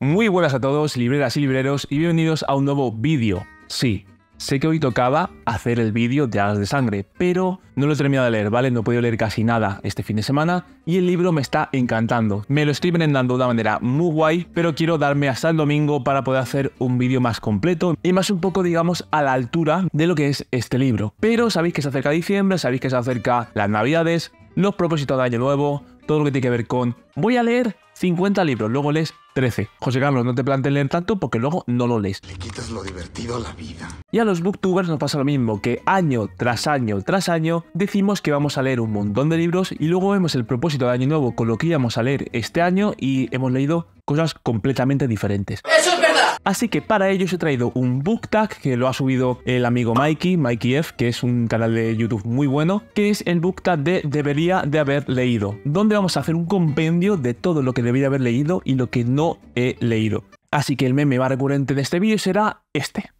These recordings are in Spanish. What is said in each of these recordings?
Muy buenas a todos, libreras y libreros, y bienvenidos a un nuevo vídeo. Sí, sé que hoy tocaba hacer el vídeo de Alas de Sangre, pero no lo he terminado de leer, ¿vale? No he podido leer casi nada este fin de semana, y el libro me está encantando. Me lo estoy dando de una manera muy guay, pero quiero darme hasta el domingo para poder hacer un vídeo más completo y más un poco, digamos, a la altura de lo que es este libro. Pero sabéis que se acerca diciembre, sabéis que se acerca las navidades, los propósitos de año nuevo, todo lo que tiene que ver con voy a leer 50 libros, luego lees 13. José Carlos, no te plantees leer tanto porque luego no lo lees. Le quitas lo divertido a la vida. Y a los booktubers nos pasa lo mismo, que año tras año tras año decimos que vamos a leer un montón de libros y luego vemos el propósito de año nuevo con lo que íbamos a leer este año y hemos leído cosas completamente diferentes. ¡Eso Así que para ello he traído un book tag que lo ha subido el amigo Mikey, Mikey F, que es un canal de YouTube muy bueno, que es el book tag de Debería de haber leído, donde vamos a hacer un compendio de todo lo que debería haber leído y lo que no he leído. Así que el meme más recurrente de este vídeo será este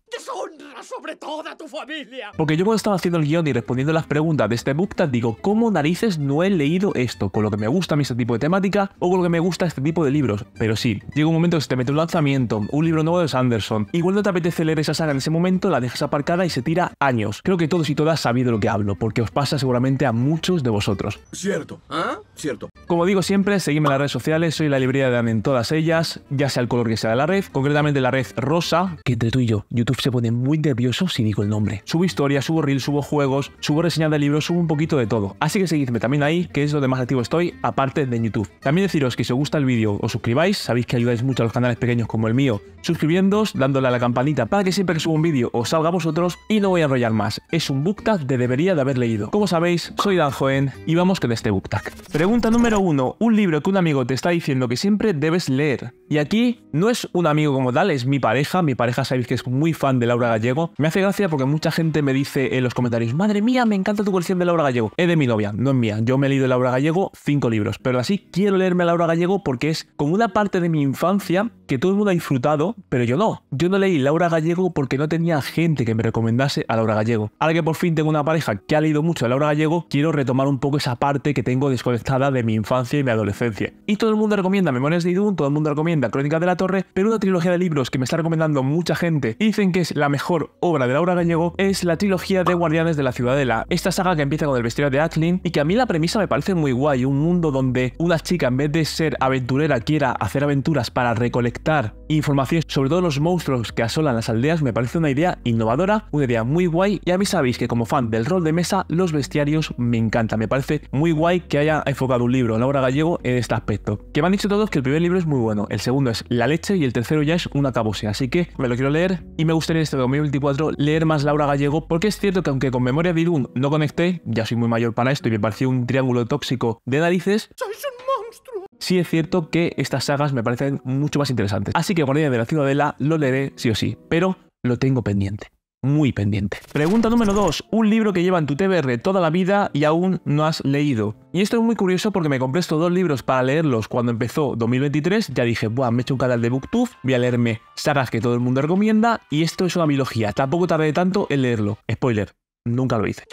sobre toda tu familia. Porque yo cuando estaba haciendo el guión y respondiendo las preguntas de este book, digo, ¿cómo narices no he leído esto? Con lo que me gusta a mí este tipo de temática o con lo que me gusta este tipo de libros. Pero sí, llega un momento que se te mete un lanzamiento, un libro nuevo de Sanderson, y cuando te apetece leer esa saga en ese momento, la dejas aparcada y se tira años. Creo que todos y todas sabéis de lo que hablo, porque os pasa seguramente a muchos de vosotros. Cierto. ¿Ah? Cierto. Como digo siempre, seguidme en las redes sociales, soy la librería de Dan en todas ellas, ya sea el color que sea de la red, concretamente la red rosa, que entre tú y yo, YouTube se pone muy nervioso si digo el nombre. Subo historias, subo reels, subo juegos, subo reseñas de libros, subo un poquito de todo. Así que seguidme también ahí, que es donde más activo estoy, aparte de YouTube. También deciros que si os gusta el vídeo, os suscribáis, sabéis que ayudáis mucho a los canales pequeños como el mío, suscribiéndoos, dándole a la campanita para que siempre que suba un vídeo os salga a vosotros y no voy a enrollar más. Es un booktag de debería de haber leído. Como sabéis, soy Dan Joen y vamos con este booktag. Pregunta número 1, Un libro que un amigo te está diciendo que siempre debes leer. Y aquí no es un amigo como tal, es mi pareja. Mi pareja sabéis que es muy fan de Laura Gallego. Me hace gracia porque mucha gente me dice en los comentarios, madre mía, me encanta tu colección de Laura Gallego. Es de mi novia, no es mía. Yo me he leído Laura Gallego cinco libros, pero así quiero leerme a Laura Gallego porque es como una parte de mi infancia que todo el mundo ha disfrutado, pero yo no. Yo no leí Laura Gallego porque no tenía gente que me recomendase a Laura Gallego. Ahora que por fin tengo una pareja que ha leído mucho a Laura Gallego, quiero retomar un poco esa parte que tengo desconectada de mi infancia y mi adolescencia. Y todo el mundo recomienda Memorias de Idun, todo el mundo recomienda la Crónica de la Torre, pero una trilogía de libros que me está recomendando mucha gente y dicen que es la mejor obra de Laura Gallego es la trilogía de Guardianes de la Ciudadela. Esta saga que empieza con el bestiario de Atlin y que a mí la premisa me parece muy guay, un mundo donde una chica en vez de ser aventurera quiera hacer aventuras para recolectar información sobre todos los monstruos que asolan las aldeas me parece una idea innovadora, una idea muy guay y a mí sabéis que como fan del rol de mesa los bestiarios me encanta, me parece muy guay que haya enfocado un libro Laura Gallego en este aspecto. Que me han dicho todos que el primer libro es muy bueno, el segundo es la leche y el tercero ya es una cabose. Así que me lo quiero leer y me gustaría este 2024 leer más Laura Gallego porque es cierto que aunque con Memoria de no conecté, ya soy muy mayor para esto y me pareció un triángulo tóxico de narices. ¡Sois un monstruo! Sí es cierto que estas sagas me parecen mucho más interesantes. Así que idea de la Ciudadela lo leeré sí o sí, pero lo tengo pendiente muy pendiente. Pregunta número 2. Un libro que lleva en tu TBR toda la vida y aún no has leído. Y esto es muy curioso porque me compré estos dos libros para leerlos cuando empezó 2023. Ya dije, Buah, me he hecho un canal de BookTube, voy a leerme sagas que todo el mundo recomienda y esto es una biología. Tampoco tardé tanto en leerlo. Spoiler, nunca lo hice.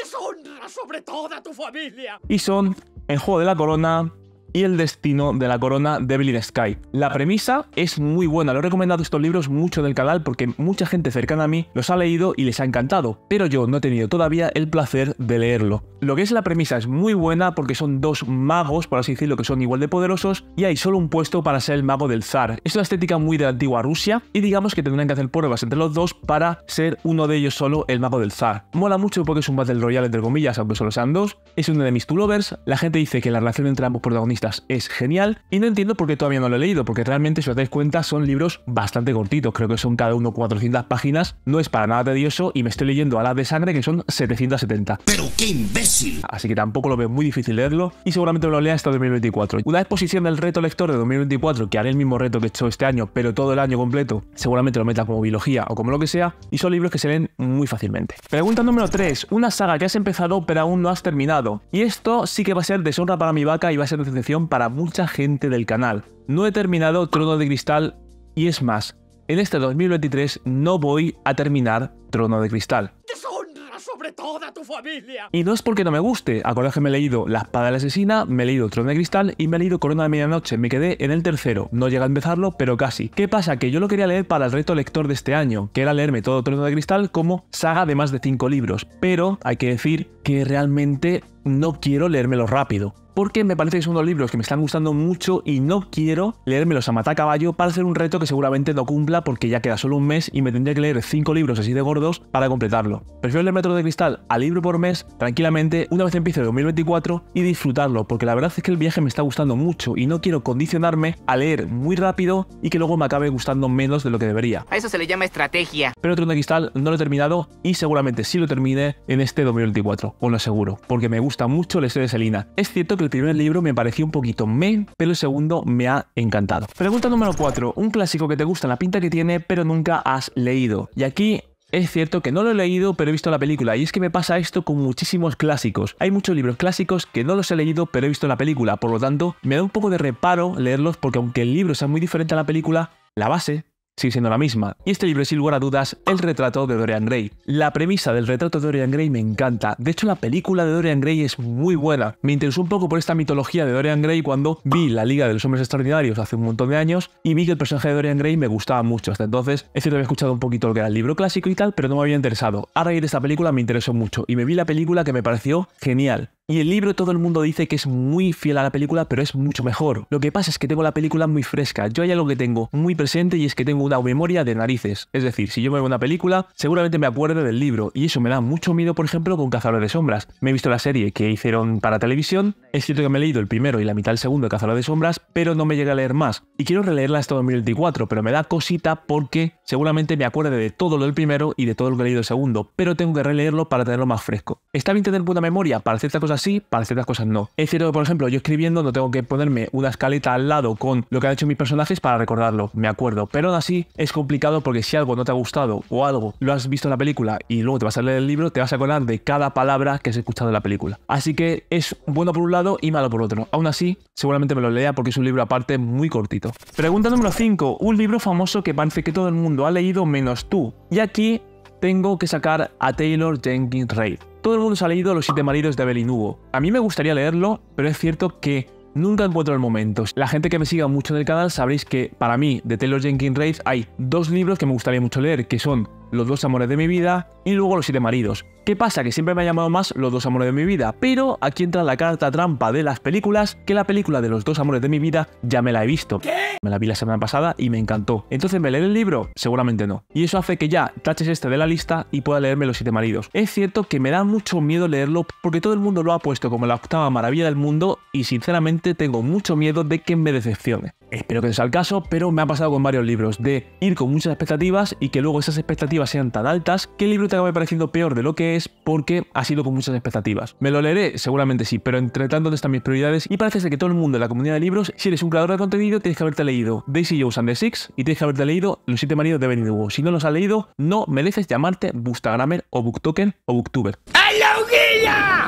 sobre toda tu familia. Y son El Juego de la Corona, y El destino de la corona de Evelyn Sky. La premisa es muy buena, lo he recomendado estos libros mucho del canal porque mucha gente cercana a mí los ha leído y les ha encantado, pero yo no he tenido todavía el placer de leerlo. Lo que es la premisa es muy buena porque son dos magos, por así decirlo, que son igual de poderosos y hay solo un puesto para ser el mago del zar. Es una estética muy de la antigua Rusia y digamos que tendrán que hacer pruebas entre los dos para ser uno de ellos solo el mago del zar. Mola mucho porque es un Battle Royale entre comillas, aunque solo sean dos, es uno de mis two lovers, la gente dice que la relación entre ambos protagonistas es genial y no entiendo por qué todavía no lo he leído, porque realmente, si os dais cuenta, son libros bastante cortitos. Creo que son cada uno 400 páginas. No es para nada tedioso y me estoy leyendo a la de sangre, que son 770. ¡Pero qué imbécil! Así que tampoco lo veo muy difícil leerlo y seguramente lo lea hasta 2024. Una exposición del reto lector de 2024, que haré el mismo reto que he hecho este año, pero todo el año completo, seguramente lo meta como biología o como lo que sea, y son libros que se leen muy fácilmente. Pregunta número 3. Una saga que has empezado pero aún no has terminado. Y esto sí que va a ser deshonra para mi vaca y va a ser decepción para mucha gente del canal. No he terminado Trono de Cristal y es más, en este 2023 no voy a terminar Trono de Cristal. ¡Deshonra sobre toda tu familia! Y no es porque no me guste, Acordáis que me he leído La espada de la asesina, me he leído Trono de Cristal y me he leído Corona de Medianoche, me quedé en el tercero, no llega a empezarlo, pero casi. ¿Qué pasa? Que yo lo quería leer para el reto lector de este año, que era leerme todo Trono de Cristal como saga de más de 5 libros, pero hay que decir que realmente no quiero leérmelo rápido porque me parece que son unos libros que me están gustando mucho y no quiero leérmelos a caballo para hacer un reto que seguramente no cumpla porque ya queda solo un mes y me tendría que leer cinco libros así de gordos para completarlo. Prefiero leer Metro de Cristal a libro por mes tranquilamente una vez empiece el 2024 y disfrutarlo porque la verdad es que el viaje me está gustando mucho y no quiero condicionarme a leer muy rápido y que luego me acabe gustando menos de lo que debería. A eso se le llama estrategia. Pero Metro de Cristal no lo he terminado y seguramente sí lo termine en este 2024, os lo aseguro, porque me gusta mucho la historia de Selina. Es cierto que el primer libro me pareció un poquito me, pero el segundo me ha encantado. Pregunta número 4. Un clásico que te gusta la pinta que tiene, pero nunca has leído. Y aquí es cierto que no lo he leído, pero he visto la película. Y es que me pasa esto con muchísimos clásicos. Hay muchos libros clásicos que no los he leído, pero he visto la película. Por lo tanto, me da un poco de reparo leerlos porque aunque el libro sea muy diferente a la película, la base, sigue siendo la misma. Y este libro es sin lugar a dudas el retrato de Dorian Gray. La premisa del retrato de Dorian Gray me encanta. De hecho, la película de Dorian Gray es muy buena. Me interesó un poco por esta mitología de Dorian Gray cuando vi la Liga de los Hombres Extraordinarios hace un montón de años y vi que el personaje de Dorian Gray me gustaba mucho. Hasta entonces, es cierto, había escuchado un poquito lo que era el libro clásico y tal, pero no me había interesado. A raíz de esta película me interesó mucho y me vi la película que me pareció genial. Y el libro todo el mundo dice que es muy fiel a la película, pero es mucho mejor. Lo que pasa es que tengo la película muy fresca. Yo hay algo que tengo muy presente y es que tengo una memoria de narices. Es decir, si yo me veo una película, seguramente me acuerdo del libro. Y eso me da mucho miedo, por ejemplo, con Cazadores de Sombras. Me he visto la serie que hicieron para televisión. Es cierto que me he leído el primero y la mitad del segundo de Cazadores de Sombras, pero no me llega a leer más. Y quiero releerla hasta 2024, pero me da cosita porque seguramente me acuerde de todo lo del primero y de todo lo que he leído el segundo, pero tengo que releerlo para tenerlo más fresco. Está bien tener buena memoria, para ciertas cosas sí, para ciertas cosas no. Es cierto que, por ejemplo, yo escribiendo no tengo que ponerme una escaleta al lado con lo que han hecho mis personajes para recordarlo, me acuerdo, pero aún así es complicado porque si algo no te ha gustado o algo lo has visto en la película y luego te vas a leer el libro, te vas a acordar de cada palabra que has escuchado en la película. Así que es bueno por un lado y malo por otro. Aún así, seguramente me lo lea porque es un libro aparte muy cortito. Pregunta número 5. Un libro famoso que parece que todo el mundo ha leído menos tú. Y aquí tengo que sacar a Taylor Jenkins Reid. Todo el mundo se ha leído Los siete maridos de Evelyn Hugo. A mí me gustaría leerlo, pero es cierto que Nunca encuentro el momento. La gente que me siga mucho en el canal sabréis que para mí de Taylor Jenkins Reid hay dos libros que me gustaría mucho leer, que son los dos amores de mi vida y luego Los siete maridos. ¿Qué pasa? Que siempre me ha llamado más Los dos amores de mi vida, pero aquí entra la carta trampa de las películas, que la película de Los dos amores de mi vida ya me la he visto. ¿Qué? Me la vi la semana pasada y me encantó. Entonces, ¿me leeré el libro? Seguramente no. Y eso hace que ya taches este de la lista y pueda leerme Los siete maridos. Es cierto que me da mucho miedo leerlo porque todo el mundo lo ha puesto como la octava maravilla del mundo y sinceramente tengo mucho miedo de que me decepcione. Espero que no sea el caso, pero me ha pasado con varios libros, de ir con muchas expectativas y que luego esas expectativas sean tan altas que el libro te acabe pareciendo peor de lo que es porque ha sido con muchas expectativas. ¿Me lo leeré? Seguramente sí, pero entre tanto ¿dónde están mis prioridades? Y parece ser que todo el mundo en la comunidad de libros, si eres un creador de contenido, tienes que haberte leído Daisy Jones and the Six y tienes que haberte leído Los Siete Maridos de Benny Si no los has leído, no mereces llamarte Bookstagrammer o Booktoken o Booktuber.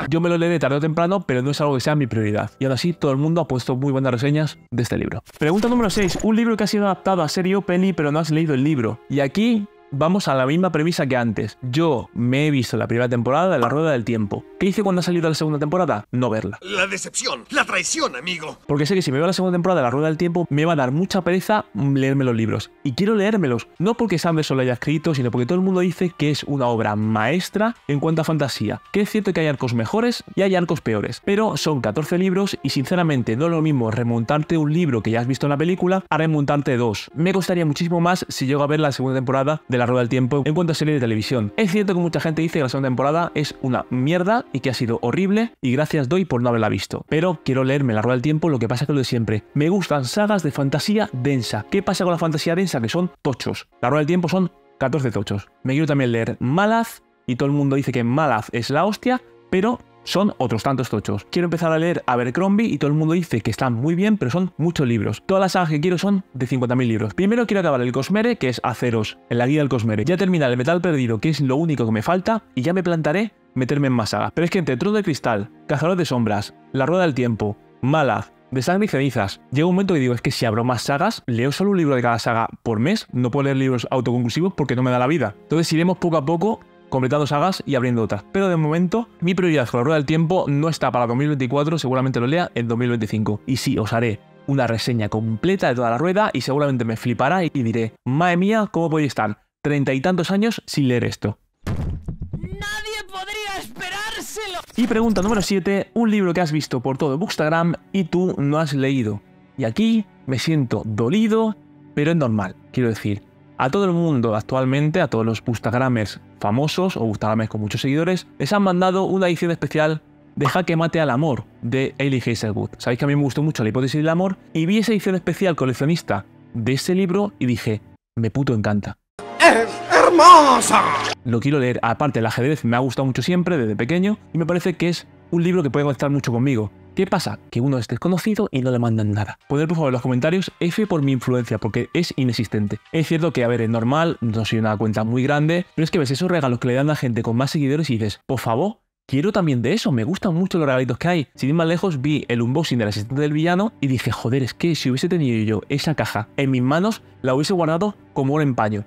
Yo me lo leeré tarde o temprano, pero no es algo que sea mi prioridad. Y ahora sí, todo el mundo ha puesto muy buenas reseñas de este libro. Punto número 6. Un libro que ha sido adaptado a serie penny pero no has leído el libro. Y aquí vamos a la misma premisa que antes. Yo me he visto la primera temporada de La Rueda del Tiempo. ¿Qué hice cuando ha salido la segunda temporada? No verla. La decepción, la traición, amigo. Porque sé que si me veo la segunda temporada de La Rueda del Tiempo, me va a dar mucha pereza leerme los libros. Y quiero leérmelos, no porque Sanderson lo haya escrito, sino porque todo el mundo dice que es una obra maestra en cuanto a fantasía. Que es cierto que hay arcos mejores y hay arcos peores. Pero son 14 libros y sinceramente no es lo mismo remontarte un libro que ya has visto en la película a remontarte dos. Me costaría muchísimo más si llego a ver la segunda temporada de la rueda del tiempo en cuanto a serie de televisión. Es cierto que mucha gente dice que la segunda temporada es una mierda y que ha sido horrible y gracias doy por no haberla visto. Pero quiero leerme la rueda del tiempo, lo que pasa que lo de siempre. Me gustan sagas de fantasía densa. ¿Qué pasa con la fantasía densa? Que son tochos. La rueda del tiempo son 14 tochos. Me quiero también leer Malaz y todo el mundo dice que Malaz es la hostia, pero son otros tantos tochos. Quiero empezar a leer Abercrombie y todo el mundo dice que están muy bien, pero son muchos libros. Todas las sagas que quiero son de 50.000 libros. Primero quiero acabar el Cosmere, que es Aceros, en la guía del Cosmere. Ya terminar el Metal Perdido, que es lo único que me falta, y ya me plantaré meterme en más sagas. Pero es que entre Trono de Cristal, Cazador de Sombras, La Rueda del Tiempo, Malaz, de sangre y cenizas. Llega un momento que digo, es que si abro más sagas, leo solo un libro de cada saga por mes, no puedo leer libros autoconclusivos porque no me da la vida. Entonces iremos poco a poco completando sagas y abriendo otras. Pero de momento, mi prioridad con la rueda del tiempo no está para 2024, seguramente lo lea en 2025. Y sí, os haré una reseña completa de toda la rueda y seguramente me flipará y diré, madre mía, ¿cómo podéis estar treinta y tantos años sin leer esto? Nadie podría esperárselo. Y pregunta número 7, un libro que has visto por todo Bookstagram y tú no has leído. Y aquí me siento dolido, pero es normal, quiero decir. A todo el mundo actualmente, a todos los Instagramers famosos o BustaGramers con muchos seguidores, les han mandado una edición especial de Jaque Mate al Amor de Ailey Hazelwood. Sabéis que a mí me gustó mucho la hipótesis del amor y vi esa edición especial coleccionista de ese libro y dije, me puto encanta. ¡Es hermosa! Lo quiero leer. Aparte, el ajedrez me ha gustado mucho siempre, desde pequeño, y me parece que es un libro que puede conectar mucho conmigo. ¿Qué pasa? Que uno es desconocido y no le mandan nada. Poner por favor en los comentarios F por mi influencia, porque es inexistente. Es cierto que, a ver, es normal, no soy una cuenta muy grande, pero es que ves esos regalos que le dan a gente con más seguidores y dices, por favor, Quiero también de eso, me gustan mucho los regalitos que hay. Sin ir más lejos, vi el unboxing del asistente del villano y dije, joder, es que si hubiese tenido yo esa caja en mis manos, la hubiese guardado como un empaño.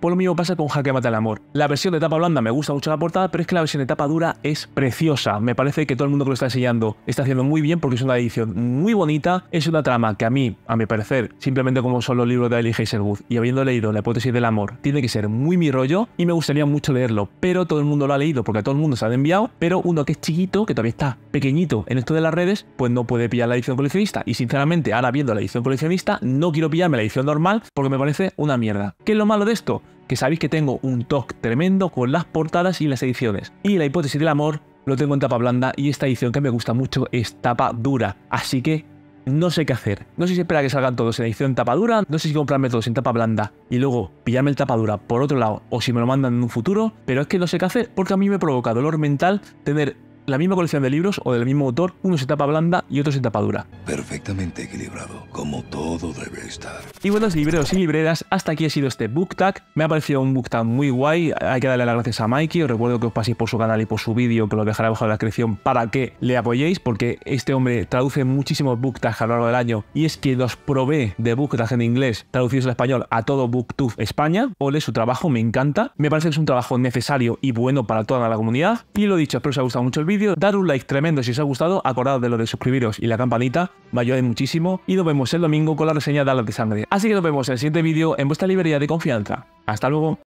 Por lo mismo pasa con Jaque Mata el Amor. La versión de tapa blanda me gusta mucho la portada, pero es que la versión de tapa dura es preciosa. Me parece que todo el mundo que lo está enseñando está haciendo muy bien porque es una edición muy bonita. Es una trama que a mí, a mi parecer, simplemente como son los libros de Ellie Hazelwood y habiendo leído la hipótesis del amor, tiene que ser muy mi rollo y me gustaría mucho leerlo. Pero todo el mundo lo ha leído porque a todo el mundo se ha enviado, pero uno que es chiquito, que todavía está pequeñito en esto de las redes, pues no puede pillar la edición coleccionista. Y sinceramente, ahora viendo la edición coleccionista, no quiero pillarme la edición normal porque me parece una mierda. ¿Qué es lo malo de esto? Que sabéis que tengo un toque tremendo con las portadas y las ediciones. Y la hipótesis del amor lo tengo en tapa blanda y esta edición que me gusta mucho es tapa dura. Así que no sé qué hacer. No sé si espera que salgan todos en edición tapa dura, no sé si comprarme todos en tapa blanda y luego pillarme el tapa dura por otro lado o si me lo mandan en un futuro, pero es que no sé qué hacer porque a mí me provoca dolor mental tener la misma colección de libros o del mismo autor, uno se tapa blanda y otro se tapa dura. Perfectamente equilibrado, como todo debe estar. Y bueno, libreros y libreras, hasta aquí ha sido este book Me ha parecido un book muy guay. Hay que darle las gracias a Mikey. Os recuerdo que os paséis por su canal y por su vídeo, que lo dejaré abajo en la descripción para que le apoyéis, porque este hombre traduce muchísimos book a lo largo del año y es que los probé de book en inglés traducidos al español a todo BookTube España. Ole su trabajo, me encanta. Me parece que es un trabajo necesario y bueno para toda la comunidad. Y lo dicho, espero que os haya gustado mucho el vídeo dar un like tremendo si os ha gustado, acordad de lo de suscribiros y la campanita, me ayuda muchísimo, y nos vemos el domingo con la reseña de Alas de Sangre. Así que nos vemos en el siguiente vídeo en vuestra librería de confianza. ¡Hasta luego!